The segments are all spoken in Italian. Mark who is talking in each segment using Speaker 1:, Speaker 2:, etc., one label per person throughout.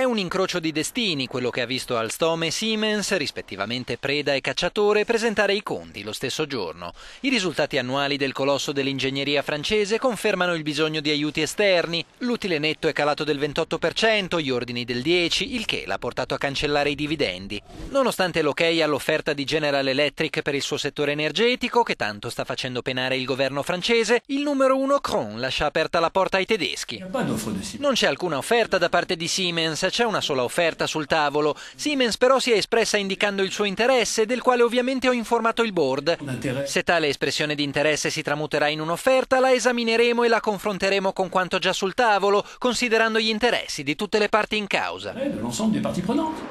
Speaker 1: È un incrocio di destini quello che ha visto Alstom e Siemens, rispettivamente preda e cacciatore, presentare i conti lo stesso giorno. I risultati annuali del colosso dell'ingegneria francese confermano il bisogno di aiuti esterni. L'utile netto è calato del 28%, gli ordini del 10%, il che l'ha portato a cancellare i dividendi. Nonostante l'ok all'offerta di General Electric per il suo settore energetico, che tanto sta facendo penare il governo francese, il numero 1 Cron lascia aperta la porta ai tedeschi. Non c'è alcuna offerta da parte di Siemens, c'è una sola offerta sul tavolo. Siemens però si è espressa indicando il suo interesse, del quale ovviamente ho informato il board. Se tale espressione di interesse si tramuterà in un'offerta, la esamineremo e la confronteremo con quanto già sul tavolo, considerando gli interessi di tutte le parti in causa. Eh,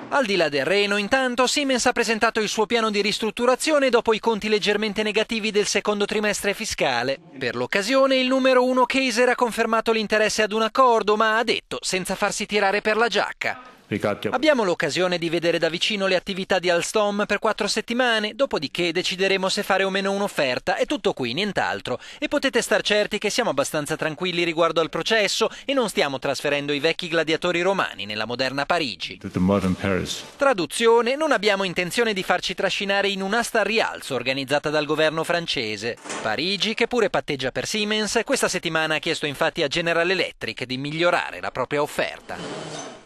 Speaker 1: Al di là del Reno, intanto, Siemens ha presentato il suo piano di ristrutturazione dopo i conti leggermente negativi del secondo trimestre fiscale. Per l'occasione, il numero uno Kaiser ha confermato l'interesse ad un accordo, ma ha detto, senza farsi tirare per la giacca, giacca. Abbiamo l'occasione di vedere da vicino le attività di Alstom per quattro settimane, dopodiché decideremo se fare o meno un'offerta, è tutto qui, nient'altro. E potete star certi che siamo abbastanza tranquilli riguardo al processo e non stiamo trasferendo i vecchi gladiatori romani nella moderna Parigi. Traduzione, non abbiamo intenzione di farci trascinare in un'asta a rialzo organizzata dal governo francese. Parigi, che pure patteggia per Siemens, questa settimana ha chiesto infatti a General Electric di migliorare la propria offerta.